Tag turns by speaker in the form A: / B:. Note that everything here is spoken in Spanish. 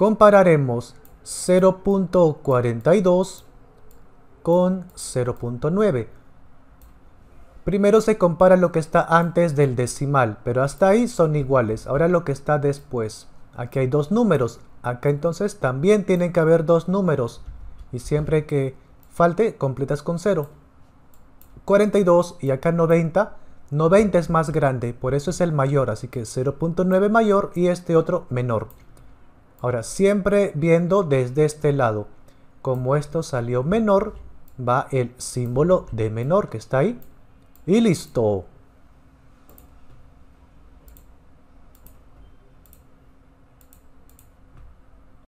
A: Compararemos 0.42 con 0.9. Primero se compara lo que está antes del decimal, pero hasta ahí son iguales. Ahora lo que está después. Aquí hay dos números. Acá entonces también tienen que haber dos números. Y siempre que falte, completas con 0. 42 y acá 90. 90 es más grande, por eso es el mayor, así que 0.9 mayor y este otro menor. Ahora, siempre viendo desde este lado, como esto salió menor, va el símbolo de menor que está ahí. Y listo.